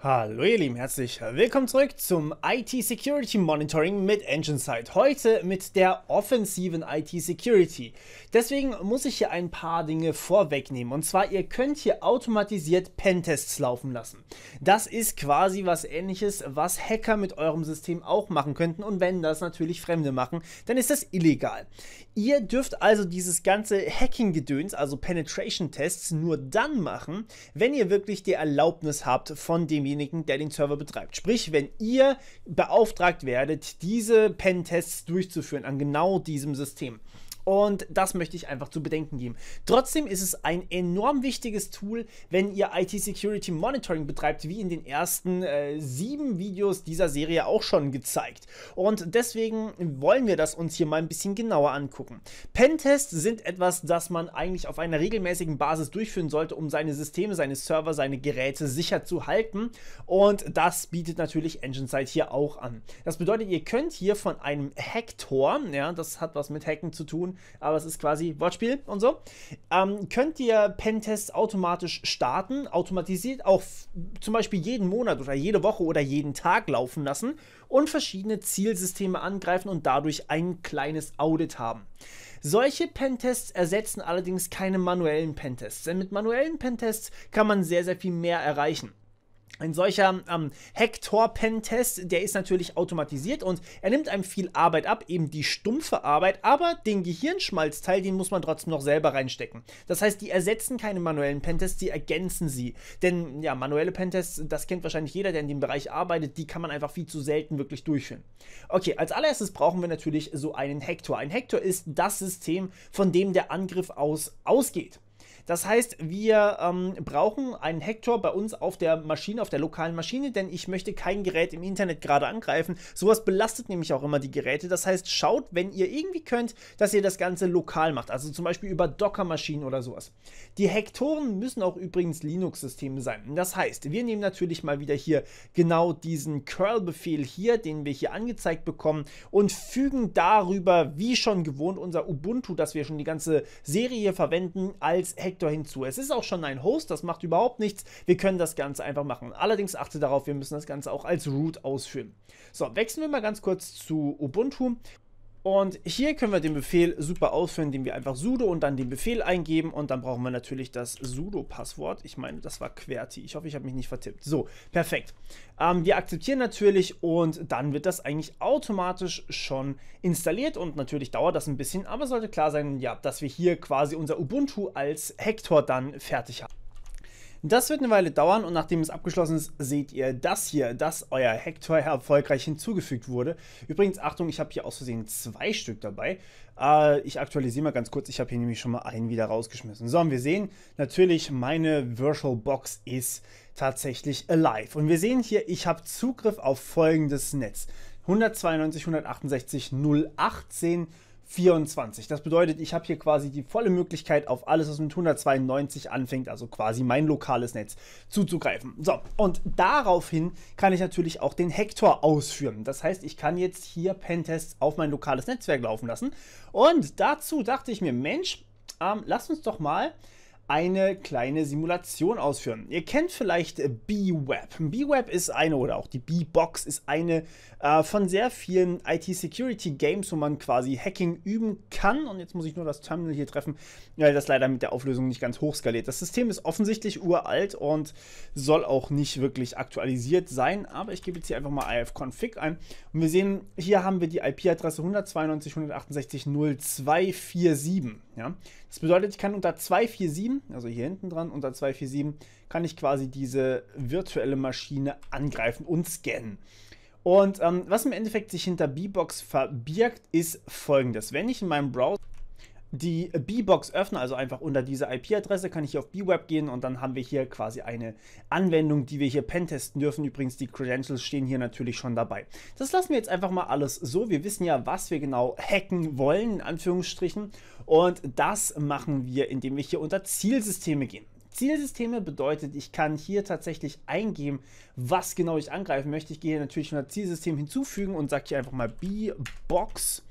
Hallo ihr Lieben, herzlich willkommen zurück zum IT Security Monitoring mit EngineSight. Heute mit der offensiven IT Security. Deswegen muss ich hier ein paar Dinge vorwegnehmen. Und zwar, ihr könnt hier automatisiert Pentests laufen lassen. Das ist quasi was ähnliches, was Hacker mit eurem System auch machen könnten. Und wenn das natürlich Fremde machen, dann ist das illegal. Ihr dürft also dieses ganze Hacking-Gedöns, also Penetration-Tests, nur dann machen, wenn ihr wirklich die Erlaubnis habt von dem demjenigen, der den Server betreibt. Sprich, wenn ihr beauftragt werdet, diese Pentests durchzuführen an genau diesem System, und das möchte ich einfach zu bedenken geben. Trotzdem ist es ein enorm wichtiges Tool, wenn ihr IT-Security Monitoring betreibt, wie in den ersten äh, sieben Videos dieser Serie auch schon gezeigt. Und deswegen wollen wir das uns hier mal ein bisschen genauer angucken. Pentests sind etwas, das man eigentlich auf einer regelmäßigen Basis durchführen sollte, um seine Systeme, seine Server, seine Geräte sicher zu halten. Und das bietet natürlich EngineSight hier auch an. Das bedeutet, ihr könnt hier von einem Hacktor, ja, das hat was mit Hacken zu tun, aber es ist quasi Wortspiel und so. Ähm, könnt ihr Pentests automatisch starten, automatisiert auch zum Beispiel jeden Monat oder jede Woche oder jeden Tag laufen lassen und verschiedene Zielsysteme angreifen und dadurch ein kleines Audit haben. Solche Pentests ersetzen allerdings keine manuellen Pentests, denn mit manuellen Pentests kann man sehr, sehr viel mehr erreichen. Ein solcher ähm, Hector-Pentest, der ist natürlich automatisiert und er nimmt einem viel Arbeit ab, eben die stumpfe Arbeit, aber den Gehirnschmalzteil, den muss man trotzdem noch selber reinstecken. Das heißt, die ersetzen keine manuellen Pentests, die ergänzen sie. Denn ja, manuelle Pentests, das kennt wahrscheinlich jeder, der in dem Bereich arbeitet, die kann man einfach viel zu selten wirklich durchführen. Okay, als allererstes brauchen wir natürlich so einen Hector. Ein Hector ist das System, von dem der Angriff aus ausgeht. Das heißt, wir ähm, brauchen einen Hector bei uns auf der Maschine, auf der lokalen Maschine, denn ich möchte kein Gerät im Internet gerade angreifen. Sowas belastet nämlich auch immer die Geräte. Das heißt, schaut, wenn ihr irgendwie könnt, dass ihr das Ganze lokal macht. Also zum Beispiel über Docker-Maschinen oder sowas. Die Hektoren müssen auch übrigens Linux-Systeme sein. Das heißt, wir nehmen natürlich mal wieder hier genau diesen Curl-Befehl hier, den wir hier angezeigt bekommen und fügen darüber, wie schon gewohnt, unser Ubuntu, das wir schon die ganze Serie hier verwenden, als Hector Link dahin Es ist auch schon ein Host, das macht überhaupt nichts. Wir können das Ganze einfach machen. Allerdings achte darauf, wir müssen das Ganze auch als Root ausführen. So, wechseln wir mal ganz kurz zu Ubuntu und hier können wir den Befehl super ausführen, indem wir einfach sudo und dann den Befehl eingeben und dann brauchen wir natürlich das sudo-Passwort. Ich meine, das war QWERTY. Ich hoffe, ich habe mich nicht vertippt. So, perfekt. Ähm, wir akzeptieren natürlich und dann wird das eigentlich automatisch schon installiert und natürlich dauert das ein bisschen, aber sollte klar sein, ja, dass wir hier quasi unser Ubuntu als Hector dann fertig haben. Das wird eine Weile dauern und nachdem es abgeschlossen ist, seht ihr das hier, dass euer Hector erfolgreich hinzugefügt wurde. Übrigens, Achtung, ich habe hier aus Versehen zwei Stück dabei. Äh, ich aktualisiere mal ganz kurz, ich habe hier nämlich schon mal einen wieder rausgeschmissen. So, und wir sehen natürlich, meine Virtual Box ist tatsächlich alive. Und wir sehen hier, ich habe Zugriff auf folgendes Netz. 192, 168, 018, 24. Das bedeutet, ich habe hier quasi die volle Möglichkeit auf alles, was mit 192 anfängt, also quasi mein lokales Netz, zuzugreifen. So, und daraufhin kann ich natürlich auch den Hector ausführen. Das heißt, ich kann jetzt hier Pentests auf mein lokales Netzwerk laufen lassen. Und dazu dachte ich mir, Mensch, ähm, lass uns doch mal eine kleine Simulation ausführen. Ihr kennt vielleicht äh, B-Web. B-Web ist eine oder auch die B-Box ist eine äh, von sehr vielen IT-Security-Games, wo man quasi Hacking üben kann. Und jetzt muss ich nur das Terminal hier treffen, weil das leider mit der Auflösung nicht ganz hochskaliert. Das System ist offensichtlich uralt und soll auch nicht wirklich aktualisiert sein. Aber ich gebe jetzt hier einfach mal ifconfig ein. Und wir sehen, hier haben wir die IP-Adresse 192.168.0.247. Ja? Das bedeutet, ich kann unter 247, also hier hinten dran, unter 247, kann ich quasi diese virtuelle Maschine angreifen und scannen. Und ähm, was im Endeffekt sich hinter B-Box verbirgt, ist folgendes. Wenn ich in meinem Browser die B-Box öffnen, also einfach unter diese IP-Adresse, kann ich hier auf B-Web gehen und dann haben wir hier quasi eine Anwendung, die wir hier pentesten dürfen. Übrigens, die Credentials stehen hier natürlich schon dabei. Das lassen wir jetzt einfach mal alles so. Wir wissen ja, was wir genau hacken wollen, in Anführungsstrichen. Und das machen wir, indem wir hier unter Zielsysteme gehen. Zielsysteme bedeutet, ich kann hier tatsächlich eingeben, was genau ich angreifen möchte. Ich gehe hier natürlich unter Zielsystem hinzufügen und sage hier einfach mal B-Box.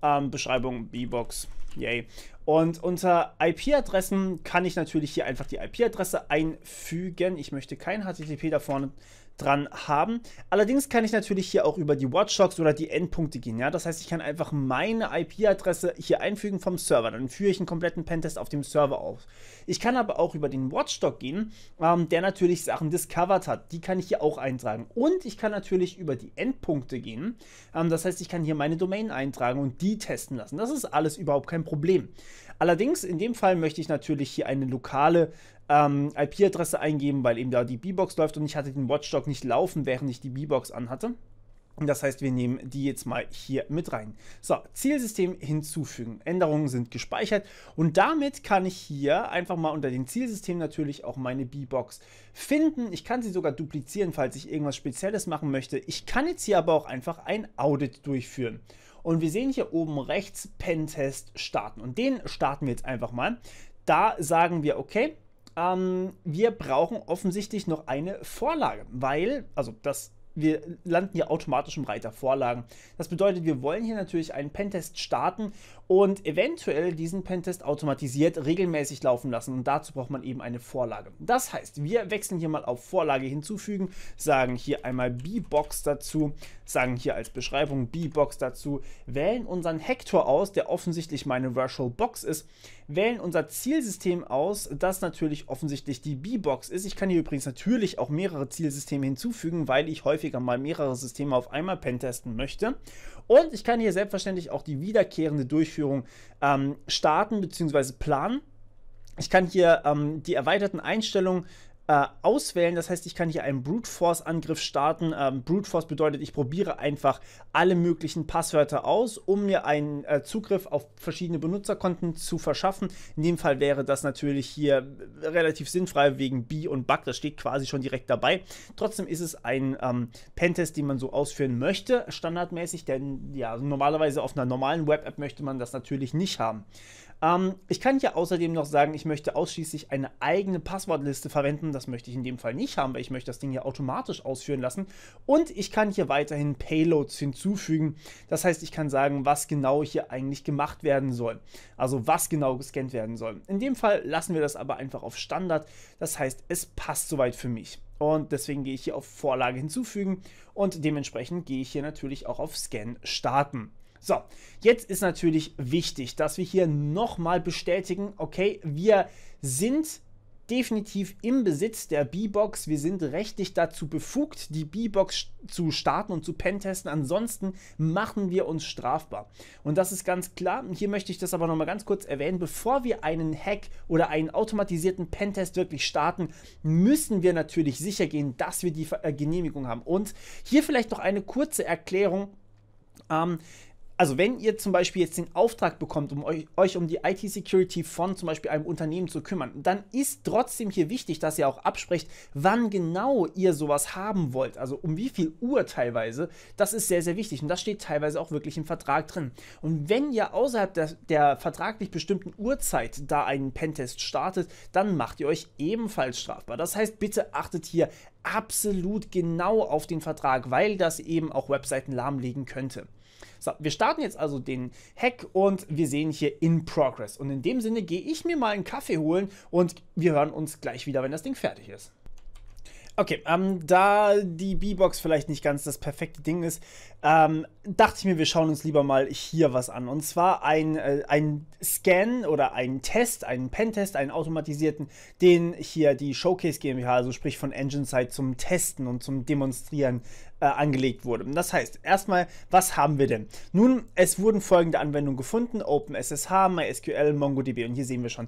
Ähm, Beschreibung B-Box Yay. Und unter IP-Adressen kann ich natürlich hier einfach die IP-Adresse einfügen. Ich möchte kein HTTP da vorne dran haben. Allerdings kann ich natürlich hier auch über die Watchdogs oder die Endpunkte gehen. Ja? Das heißt, ich kann einfach meine IP-Adresse hier einfügen vom Server. Dann führe ich einen kompletten Pentest auf dem Server auf. Ich kann aber auch über den Watchdog gehen, ähm, der natürlich Sachen discovered hat. Die kann ich hier auch eintragen. Und ich kann natürlich über die Endpunkte gehen. Ähm, das heißt, ich kann hier meine Domain eintragen und die testen lassen. Das ist alles überhaupt kein Problem. Allerdings, in dem Fall möchte ich natürlich hier eine lokale ähm, IP-Adresse eingeben, weil eben da die B-Box läuft und ich hatte den Watchdog nicht laufen, während ich die B-Box anhatte. Das heißt, wir nehmen die jetzt mal hier mit rein. So, Zielsystem hinzufügen. Änderungen sind gespeichert und damit kann ich hier einfach mal unter dem Zielsystem natürlich auch meine B-Box finden. Ich kann sie sogar duplizieren, falls ich irgendwas Spezielles machen möchte. Ich kann jetzt hier aber auch einfach ein Audit durchführen. Und wir sehen hier oben rechts Pentest starten. Und den starten wir jetzt einfach mal. Da sagen wir, okay, ähm, wir brauchen offensichtlich noch eine Vorlage, weil, also das wir landen hier automatisch im Reiter Vorlagen. Das bedeutet, wir wollen hier natürlich einen Pentest starten und eventuell diesen Pentest automatisiert regelmäßig laufen lassen. Und dazu braucht man eben eine Vorlage. Das heißt, wir wechseln hier mal auf Vorlage hinzufügen, sagen hier einmal B-Box dazu, sagen hier als Beschreibung B-Box dazu, wählen unseren Hector aus, der offensichtlich meine Virtual Box ist, wählen unser Zielsystem aus, das natürlich offensichtlich die B-Box ist. Ich kann hier übrigens natürlich auch mehrere Zielsysteme hinzufügen, weil ich häufig häufiger mal mehrere Systeme auf einmal pentesten möchte. Und ich kann hier selbstverständlich auch die wiederkehrende Durchführung ähm, starten bzw. planen. Ich kann hier ähm, die erweiterten Einstellungen äh, auswählen. Das heißt, ich kann hier einen Brute Force Angriff starten. Ähm, Brute Force bedeutet, ich probiere einfach alle möglichen Passwörter aus, um mir einen äh, Zugriff auf verschiedene Benutzerkonten zu verschaffen. In dem Fall wäre das natürlich hier äh, relativ sinnfrei wegen B und Bug. Das steht quasi schon direkt dabei. Trotzdem ist es ein ähm, Pentest, den man so ausführen möchte, standardmäßig, denn ja, normalerweise auf einer normalen Web-App möchte man das natürlich nicht haben. Ähm, ich kann hier außerdem noch sagen, ich möchte ausschließlich eine eigene Passwortliste verwenden. Das möchte ich in dem Fall nicht haben, weil ich möchte das Ding hier automatisch ausführen lassen. Und ich kann hier weiterhin Payloads hinzufügen. Das heißt, ich kann sagen, was genau hier eigentlich gemacht werden soll. Also was genau gescannt werden soll. In dem Fall lassen wir das aber einfach auf Standard. Das heißt, es passt soweit für mich. Und deswegen gehe ich hier auf Vorlage hinzufügen und dementsprechend gehe ich hier natürlich auch auf Scan starten. So, jetzt ist natürlich wichtig, dass wir hier nochmal bestätigen, okay, wir sind definitiv im Besitz der B-Box. Wir sind rechtlich dazu befugt, die B-Box zu starten und zu pentesten. Ansonsten machen wir uns strafbar. Und das ist ganz klar. Hier möchte ich das aber nochmal ganz kurz erwähnen. Bevor wir einen Hack oder einen automatisierten Pentest wirklich starten, müssen wir natürlich sicher gehen, dass wir die äh, Genehmigung haben. Und hier vielleicht noch eine kurze Erklärung. Ähm, also wenn ihr zum Beispiel jetzt den Auftrag bekommt, um euch, euch um die IT-Security von zum Beispiel einem Unternehmen zu kümmern, dann ist trotzdem hier wichtig, dass ihr auch absprecht, wann genau ihr sowas haben wollt. Also um wie viel Uhr teilweise. Das ist sehr, sehr wichtig und das steht teilweise auch wirklich im Vertrag drin. Und wenn ihr außerhalb der, der vertraglich bestimmten Uhrzeit da einen Pentest startet, dann macht ihr euch ebenfalls strafbar. Das heißt, bitte achtet hier absolut genau auf den Vertrag, weil das eben auch Webseiten lahmlegen könnte. So, wir starten jetzt also den Hack und wir sehen hier in progress. Und in dem Sinne gehe ich mir mal einen Kaffee holen und wir hören uns gleich wieder, wenn das Ding fertig ist. Okay, ähm, da die B-Box vielleicht nicht ganz das perfekte Ding ist, ähm, dachte ich mir, wir schauen uns lieber mal hier was an. Und zwar ein, äh, ein Scan oder einen Test, einen Pentest, einen automatisierten, den hier die Showcase GmbH, also sprich von Engine EngineSight, zum Testen und zum Demonstrieren äh, angelegt wurde. Und Das heißt, erstmal, was haben wir denn? Nun, es wurden folgende Anwendungen gefunden: OpenSSH, MySQL, MongoDB. Und hier sehen wir schon,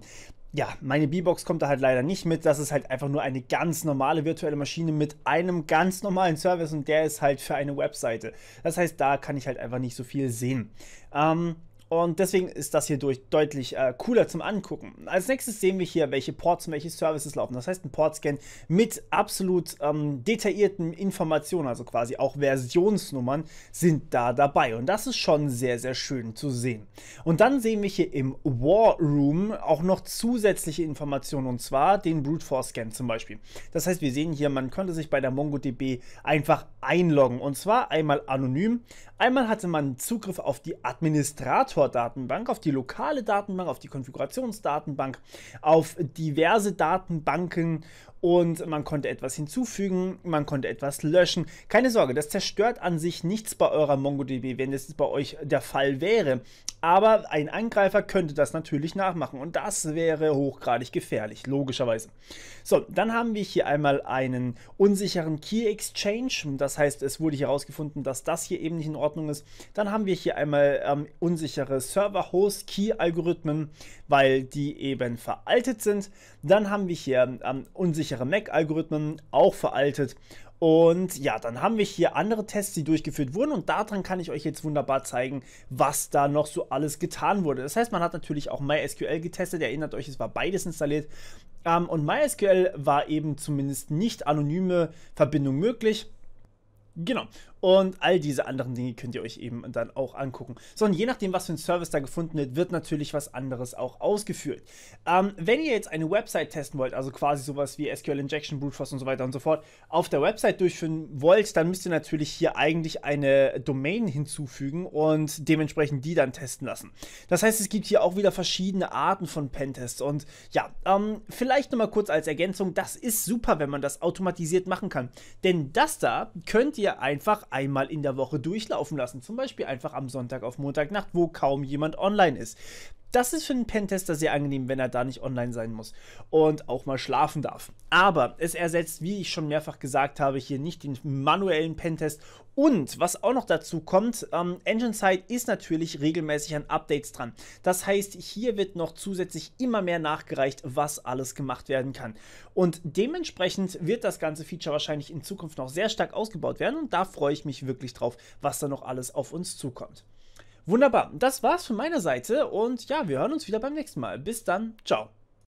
ja, meine B-Box kommt da halt leider nicht mit. Das ist halt einfach nur eine ganz normale virtuelle Maschine mit einem ganz normalen Service und der ist halt für eine Webseite. Das heißt, da kann ich halt einfach nicht so viel sehen. Ähm, und deswegen ist das hier durch deutlich äh, cooler zum Angucken. Als nächstes sehen wir hier, welche Ports und welche Services laufen. Das heißt, ein Portscan mit absolut ähm, detaillierten Informationen, also quasi auch Versionsnummern, sind da dabei. Und das ist schon sehr, sehr schön zu sehen. Und dann sehen wir hier im War Room auch noch zusätzliche Informationen, und zwar den Brute Force Scan zum Beispiel. Das heißt, wir sehen hier, man könnte sich bei der MongoDB einfach einloggen. Und zwar einmal anonym, einmal hatte man Zugriff auf die Administrator Import-Datenbank, auf die lokale Datenbank, auf die Konfigurationsdatenbank, auf diverse Datenbanken und man konnte etwas hinzufügen, man konnte etwas löschen. Keine Sorge, das zerstört an sich nichts bei eurer MongoDB, wenn es bei euch der Fall wäre. Aber ein Angreifer könnte das natürlich nachmachen und das wäre hochgradig gefährlich, logischerweise. So, dann haben wir hier einmal einen unsicheren Key Exchange. Das heißt, es wurde hier herausgefunden, dass das hier eben nicht in Ordnung ist. Dann haben wir hier einmal ähm, unsichere einfache Server-Host-Key-Algorithmen, weil die eben veraltet sind. Dann haben wir hier ähm, unsichere MAC-Algorithmen, auch veraltet. Und ja, dann haben wir hier andere Tests, die durchgeführt wurden und daran kann ich euch jetzt wunderbar zeigen, was da noch so alles getan wurde. Das heißt, man hat natürlich auch MySQL getestet, erinnert euch, es war beides installiert. Ähm, und MySQL war eben zumindest nicht anonyme Verbindung möglich. Genau. Und all diese anderen Dinge könnt ihr euch eben dann auch angucken. So, und je nachdem, was für ein Service da gefunden wird, wird natürlich was anderes auch ausgeführt. Ähm, wenn ihr jetzt eine Website testen wollt, also quasi sowas wie SQL Injection, Brute Force und so weiter und so fort, auf der Website durchführen wollt, dann müsst ihr natürlich hier eigentlich eine Domain hinzufügen und dementsprechend die dann testen lassen. Das heißt, es gibt hier auch wieder verschiedene Arten von Pentests. Und ja, ähm, vielleicht nochmal kurz als Ergänzung, das ist super, wenn man das automatisiert machen kann. Denn das da könnt ihr einfach einmal in der Woche durchlaufen lassen. Zum Beispiel einfach am Sonntag auf Montagnacht, wo kaum jemand online ist das ist für einen Pentester sehr angenehm, wenn er da nicht online sein muss und auch mal schlafen darf. Aber es ersetzt, wie ich schon mehrfach gesagt habe, hier nicht den manuellen Pentest. Und was auch noch dazu kommt, ähm, EngineSide ist natürlich regelmäßig an Updates dran. Das heißt, hier wird noch zusätzlich immer mehr nachgereicht, was alles gemacht werden kann. Und dementsprechend wird das ganze Feature wahrscheinlich in Zukunft noch sehr stark ausgebaut werden. Und da freue ich mich wirklich drauf, was da noch alles auf uns zukommt. Wunderbar, das war's von meiner Seite und ja, wir hören uns wieder beim nächsten Mal. Bis dann, ciao.